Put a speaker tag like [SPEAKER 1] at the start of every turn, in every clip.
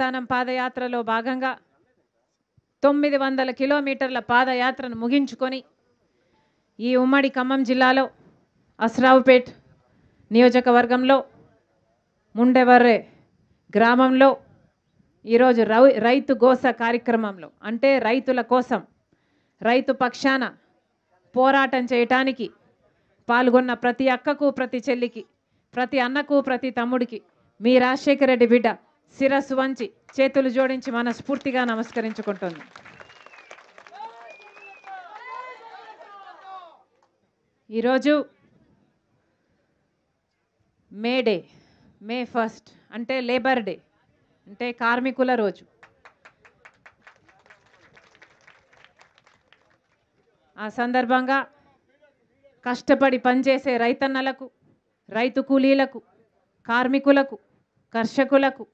[SPEAKER 1] ప్రస్థానం పాదయాత్రలో భాగంగా తొమ్మిది వందల కిలోమీటర్ల పాదయాత్రను ముగించుకొని ఈ ఉమ్మడి ఖమ్మం జిల్లాలో అస్రావుపేట్ నియోజకవర్గంలో ముండెవర్రే గ్రామంలో ఈరోజు రౌ రైతు గోస కార్యక్రమంలో అంటే రైతుల కోసం రైతు పక్షాన పోరాటం చేయటానికి పాల్గొన్న ప్రతి అక్కకు ప్రతి చెల్లికి ప్రతి అన్నకు ప్రతి తమ్ముడికి మీ రాజశేఖర రెడ్డి బిడ్డ శిరస్సు వంచి చేతులు జోడించి మనస్ఫూర్తిగా నమస్కరించుకుంటుంది ఈరోజు మే డే మే ఫస్ట్ అంటే లేబర్ డే అంటే కార్మికుల రోజు ఆ సందర్భంగా కష్టపడి పనిచేసే రైతన్నలకు రైతు కూలీలకు కార్మికులకు కర్షకులకు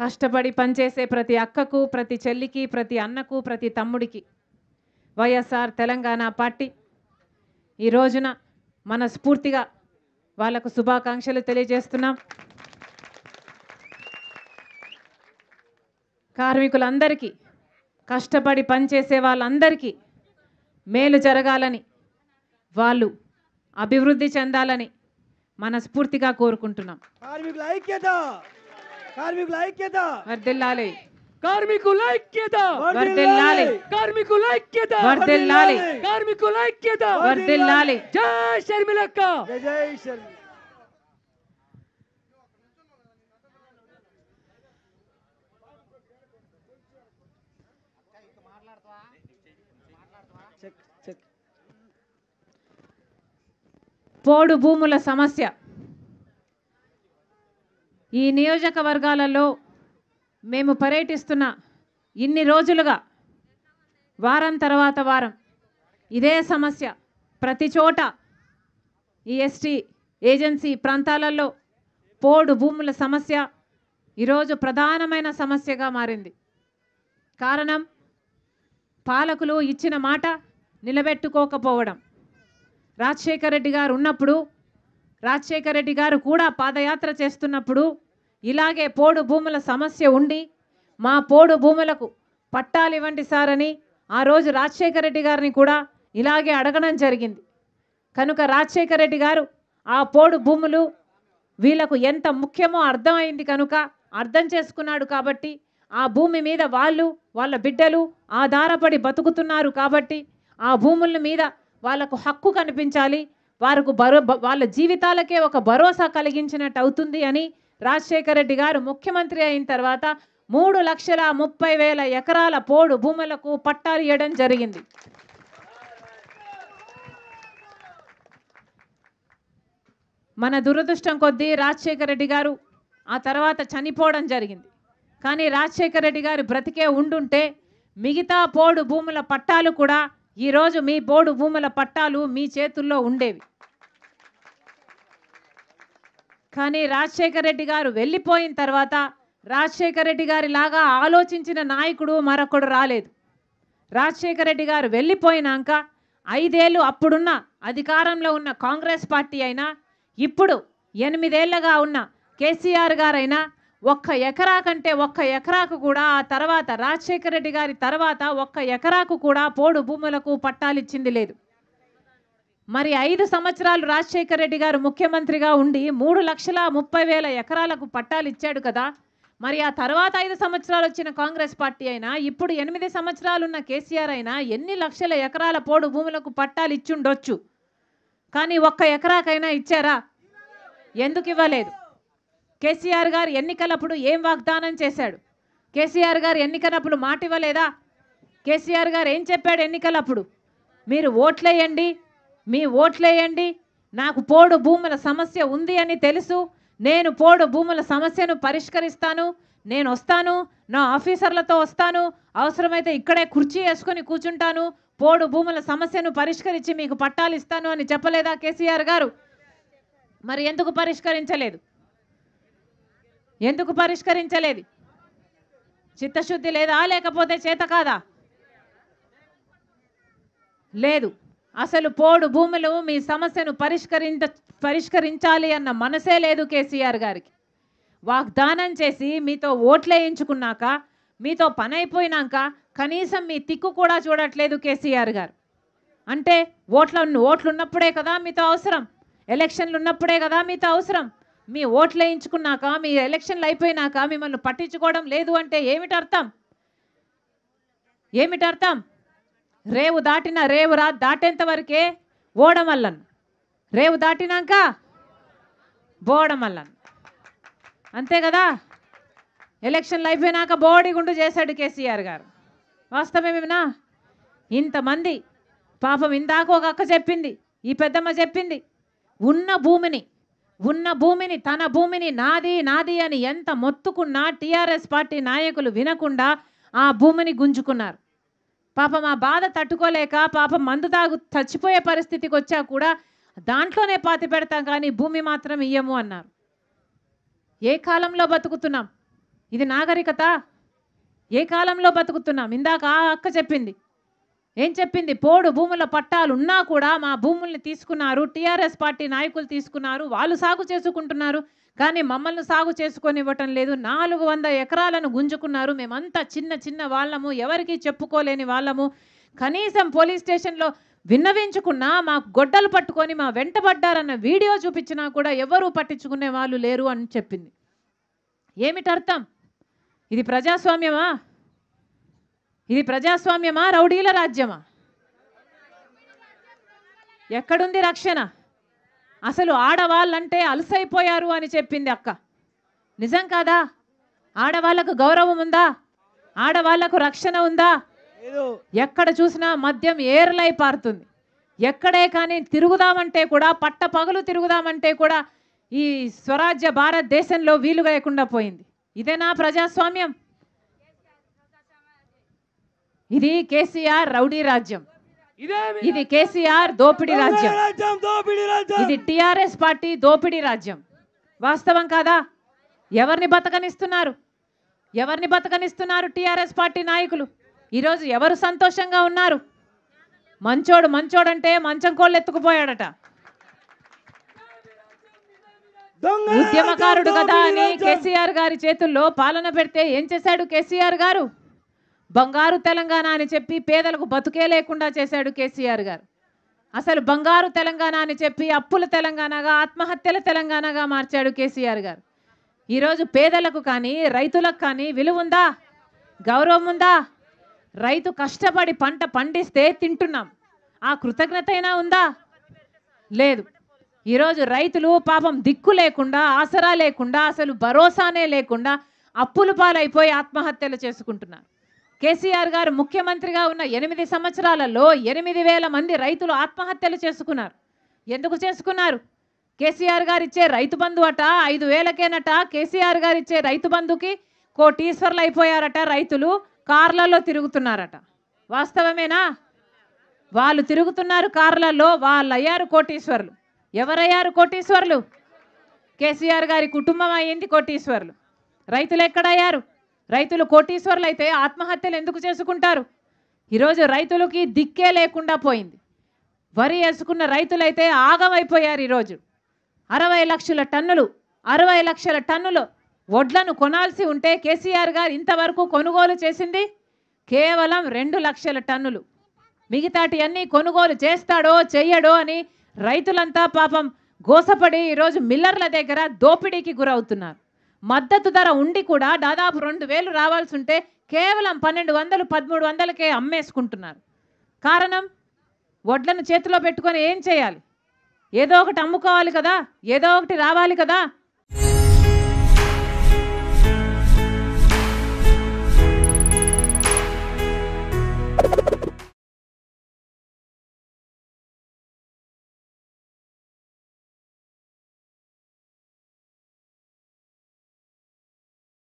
[SPEAKER 1] కష్టపడి పనిచేసే ప్రతి అక్కకు ప్రతి చెల్లికి ప్రతి అన్నకు ప్రతి తమ్ముడికి వైఎస్ఆర్ తెలంగాణ పార్టీ ఈ రోజున మనస్ఫూర్తిగా వాళ్లకు శుభాకాంక్షలు తెలియజేస్తున్నాం కార్మికులందరికీ కష్టపడి పనిచేసే వాళ్ళందరికీ మేలు జరగాలని వాళ్ళు అభివృద్ధి చెందాలని మనస్ఫూర్తిగా కోరుకుంటున్నాం కార్మికుల ఐక్యత ಕಾರ್ಮಿಕ ಐಕ್ಯದ ವರ್ದಿಲ್ಲಾಲಿ ಕಾರ್ಮಿಕುಲ ಐಕ್ಯದ ವರ್ದಿಲ್ಲಾಲಿ ಕಾರ್ಮಿಕುಲ ಐಕ್ಯದ ವರ್ದಿಲ್ಲಾಲಿ ಕಾರ್ಮಿಕುಲ ಐಕ್ಯದ ವರ್ದಿಲ್ಲಾಲಿ ಜೈ ಶರ್ಮಿಲಕ್ಕ ಜೈ ಶರ್ಮಿಲ పోడు భూముల సమస్య ఈ నియోజకవర్గాలలో మేము పర్యటిస్తున్న ఇన్ని రోజులుగా వారం తర్వాత వారం ఇదే సమస్య ప్రతి చోట ఈ ఎస్టీ ఏజెన్సీ ప్రాంతాలలో పోడు భూముల సమస్య ఈరోజు ప్రధానమైన సమస్యగా మారింది కారణం పాలకులు ఇచ్చిన మాట నిలబెట్టుకోకపోవడం రాజశేఖర రెడ్డి గారు ఉన్నప్పుడు రాజశేఖర రెడ్డి గారు కూడా పాదయాత్ర చేస్తున్నప్పుడు ఇలాగే పోడు భూముల సమస్య ఉండి మా పోడు భూములకు పట్టాలు ఇవ్వండి సార్ అని ఆ రోజు రాజశేఖర రెడ్డి గారిని కూడా ఇలాగే అడగడం జరిగింది కనుక రాజశేఖర రెడ్డి గారు ఆ పోడు భూములు వీళ్ళకు ఎంత ముఖ్యమో అర్థమైంది కనుక అర్థం చేసుకున్నాడు కాబట్టి ఆ భూమి మీద వాళ్ళు వాళ్ళ బిడ్డలు ఆధారపడి బతుకుతున్నారు కాబట్టి ఆ భూముల మీద వాళ్ళకు హక్కు కనిపించాలి వారికి బరో వాళ్ళ జీవితాలకే ఒక భరోసా కలిగించినట్టు అవుతుంది అని రాజశేఖర రెడ్డి గారు ముఖ్యమంత్రి అయిన తర్వాత మూడు లక్షల ముప్పై వేల ఎకరాల పోడు భూములకు పట్టాలు ఇవ్వడం జరిగింది మన దురదృష్టం కొద్దీ రాజశేఖర రెడ్డి గారు ఆ తర్వాత చనిపోవడం జరిగింది కానీ రాజశేఖర రెడ్డి గారు బ్రతికే ఉండుంటే మిగతా పోడు భూముల పట్టాలు కూడా ఈరోజు మీ బోడు భూముల పట్టాలు మీ చేతుల్లో ఉండేవి కానీ రాజశేఖర రెడ్డి గారు వెళ్ళిపోయిన తర్వాత రాజశేఖర రెడ్డి గారి లాగా ఆలోచించిన నాయకుడు మరొకడు రాలేదు రాజశేఖర రెడ్డి గారు వెళ్ళిపోయినాక ఐదేళ్ళు అప్పుడున్న అధికారంలో ఉన్న కాంగ్రెస్ పార్టీ అయినా ఇప్పుడు ఎనిమిదేళ్లగా ఉన్న కేసీఆర్ గారైనా ఒక్క ఎకరా కంటే ఒక్క ఎకరాకు కూడా ఆ తర్వాత రాజశేఖర రెడ్డి గారి తర్వాత ఒక్క ఎకరాకు కూడా పోడు భూములకు పట్టాలు ఇచ్చింది లేదు మరి ఐదు సంవత్సరాలు రాజశేఖర రెడ్డి గారు ముఖ్యమంత్రిగా ఉండి మూడు లక్షల ముప్పై వేల ఎకరాలకు పట్టాలు ఇచ్చాడు కదా మరి ఆ తర్వాత ఐదు సంవత్సరాలు వచ్చిన కాంగ్రెస్ పార్టీ అయినా ఇప్పుడు ఎనిమిది సంవత్సరాలు ఉన్న కేసీఆర్ అయినా ఎన్ని లక్షల ఎకరాల పోడు భూములకు పట్టాలు ఇచ్చుండొచ్చు కానీ ఒక్క ఎకరాకైనా ఇచ్చారా ఎందుకు ఇవ్వలేదు కేసీఆర్ గారు ఎన్నికలప్పుడు ఏం వాగ్దానం చేశాడు కేసీఆర్ గారు ఎన్నికలప్పుడు మాట ఇవ్వలేదా కేసీఆర్ గారు ఏం చెప్పాడు ఎన్నికలప్పుడు మీరు ఓట్లేయండి మీ ఓట్లేయండి నాకు పోడు భూముల సమస్య ఉంది అని తెలుసు నేను పోడు భూముల సమస్యను పరిష్కరిస్తాను నేను వస్తాను నా ఆఫీసర్లతో వస్తాను అవసరమైతే ఇక్కడే కుర్చీ వేసుకొని కూర్చుంటాను పోడు భూముల సమస్యను పరిష్కరించి మీకు పట్టాలు ఇస్తాను అని చెప్పలేదా కేసీఆర్ గారు మరి ఎందుకు పరిష్కరించలేదు ఎందుకు పరిష్కరించలేదు చిత్తశుద్ధి లేదా లేకపోతే చేత కాదా లేదు అసలు పోడు భూములు మీ సమస్యను పరిష్కరించ పరిష్కరించాలి అన్న మనసే లేదు కేసీఆర్ గారికి వాగ్దానం చేసి మీతో ఓట్లేయించుకున్నాక మీతో పని అయిపోయినాక కనీసం మీ తిక్కు కూడా చూడట్లేదు కేసీఆర్ గారు అంటే ఓట్ల ఓట్లు ఉన్నప్పుడే కదా మీతో అవసరం ఎలక్షన్లు ఉన్నప్పుడే కదా మీతో అవసరం మీ ఓట్లు వేయించుకున్నాక మీ ఎలక్షన్లు అయిపోయినాక మిమ్మల్ని పట్టించుకోవడం లేదు అంటే ఏమిటి అర్థం ఏమిటి అర్థం రేవు దాటిన రేవు రా దాటేంత వరకే ఓడమల్లన్ రేవు దాటినాక బోడమల్లన్ అంతే కదా ఎలక్షన్లు అయిపోయినాక గుండు చేశాడు కేసీఆర్ గారు వాస్తవమేమినా ఇంతమంది పాపం ఇందాక ఒక అక్క చెప్పింది ఈ పెద్దమ్మ చెప్పింది ఉన్న భూమిని ఉన్న భూమిని తన భూమిని నాది నాది అని ఎంత మొత్తుకున్నా టీఆర్ఎస్ పార్టీ నాయకులు వినకుండా ఆ భూమిని గుంజుకున్నారు పాపం ఆ బాధ తట్టుకోలేక పాపం మందు తాగు చచ్చిపోయే పరిస్థితికి వచ్చా కూడా దాంట్లోనే పాతి పెడతాం కానీ భూమి మాత్రం ఇయ్యము అన్నారు ఏ కాలంలో బతుకుతున్నాం ఇది నాగరికత ఏ కాలంలో బతుకుతున్నాం ఇందాక ఆ అక్క చెప్పింది ఏం చెప్పింది పోడు భూముల పట్టాలు ఉన్నా కూడా మా భూముల్ని తీసుకున్నారు టీఆర్ఎస్ పార్టీ నాయకులు తీసుకున్నారు వాళ్ళు సాగు చేసుకుంటున్నారు కానీ మమ్మల్ని సాగు చేసుకొని ఇవ్వటం లేదు నాలుగు వంద ఎకరాలను గుంజుకున్నారు మేమంతా చిన్న చిన్న వాళ్ళము ఎవరికి చెప్పుకోలేని వాళ్ళము కనీసం పోలీస్ స్టేషన్లో విన్నవించుకున్నా మా గొడ్డలు పట్టుకొని మా వెంటబడ్డారన్న వీడియో చూపించినా కూడా ఎవరూ పట్టించుకునే వాళ్ళు లేరు అని చెప్పింది ఏమిటర్థం ఇది ప్రజాస్వామ్యమా ఇది ప్రజాస్వామ్యమా రౌడీల రాజ్యమా ఎక్కడుంది రక్షణ అసలు ఆడవాళ్ళంటే అలసైపోయారు అని చెప్పింది అక్క నిజం కాదా ఆడవాళ్లకు గౌరవం ఉందా ఆడవాళ్లకు రక్షణ ఉందా ఎక్కడ చూసినా మద్యం ఏర్లై పారుతుంది ఎక్కడే కానీ తిరుగుదామంటే కూడా పట్ట పగులు తిరుగుదామంటే కూడా ఈ స్వరాజ్య భారతదేశంలో వీలుగా లేకుండా పోయింది ఇదేనా ప్రజాస్వామ్యం ఇది కేసీఆర్ రౌడీ రాజ్యం ఇది కేసీఆర్ దోపిడీ రాజ్యం ఇది టిఆర్ఎస్ పార్టీ దోపిడీ రాజ్యం వాస్తవం కాదా ఎవరిని బతకనిస్తున్నారు ఎవరిని బతకనిస్తున్నారు టిఆర్ఎస్ పార్టీ నాయకులు ఈరోజు ఎవరు సంతోషంగా ఉన్నారు మంచోడు మంచోడంటే మంచం కోళ్ళు ఎత్తుకుపోయాడట ఉద్యమకారుడు కదా అని కేసీఆర్ గారి చేతుల్లో పాలన పెడితే ఏం చేశాడు కేసీఆర్ గారు బంగారు తెలంగాణ అని చెప్పి పేదలకు బతుకే లేకుండా చేశాడు కేసీఆర్ గారు అసలు బంగారు తెలంగాణ అని చెప్పి అప్పుల తెలంగాణగా ఆత్మహత్యల తెలంగాణగా మార్చాడు కేసీఆర్ గారు ఈరోజు పేదలకు కానీ రైతులకు కానీ విలువ ఉందా గౌరవం ఉందా రైతు కష్టపడి పంట పండిస్తే తింటున్నాం ఆ అయినా ఉందా లేదు ఈరోజు రైతులు పాపం దిక్కు లేకుండా ఆసరా లేకుండా అసలు భరోసానే లేకుండా అప్పులు పాలైపోయి ఆత్మహత్యలు చేసుకుంటున్నారు కేసీఆర్ గారు ముఖ్యమంత్రిగా ఉన్న ఎనిమిది సంవత్సరాలలో ఎనిమిది వేల మంది రైతులు ఆత్మహత్యలు చేసుకున్నారు ఎందుకు చేసుకున్నారు కేసీఆర్ గారు ఇచ్చే రైతు బంధు అట ఐదు వేలకేనట కేసీఆర్ గారు ఇచ్చే రైతు బంధుకి కోటీశ్వర్లు అయిపోయారట రైతులు కార్లలో తిరుగుతున్నారట వాస్తవమేనా వాళ్ళు తిరుగుతున్నారు కార్లలో వాళ్ళు అయ్యారు కోటీశ్వర్లు ఎవరయ్యారు కోటీశ్వర్లు కేసీఆర్ గారి కుటుంబం అయ్యింది కోటీశ్వర్లు రైతులు ఎక్కడయ్యారు రైతులు కోటీశ్వర్లు అయితే ఆత్మహత్యలు ఎందుకు చేసుకుంటారు ఈరోజు రైతులకి దిక్కే లేకుండా పోయింది వరి వేసుకున్న రైతులైతే ఆగమైపోయారు ఈరోజు అరవై లక్షల టన్నులు అరవై లక్షల టన్నులు వడ్లను కొనాల్సి ఉంటే కేసీఆర్ గారు ఇంతవరకు కొనుగోలు చేసింది కేవలం రెండు లక్షల టన్నులు మిగతాటి అన్నీ కొనుగోలు చేస్తాడో చెయ్యడో అని రైతులంతా పాపం గోసపడి ఈరోజు మిల్లర్ల దగ్గర దోపిడీకి గురవుతున్నారు మద్దతు ధర ఉండి కూడా దాదాపు రెండు వేలు రావాల్సి ఉంటే కేవలం పన్నెండు వందలు పదమూడు వందలకే అమ్మేసుకుంటున్నారు కారణం వడ్లను చేతిలో పెట్టుకొని ఏం చేయాలి ఏదో ఒకటి అమ్ముకోవాలి కదా ఏదో ఒకటి రావాలి కదా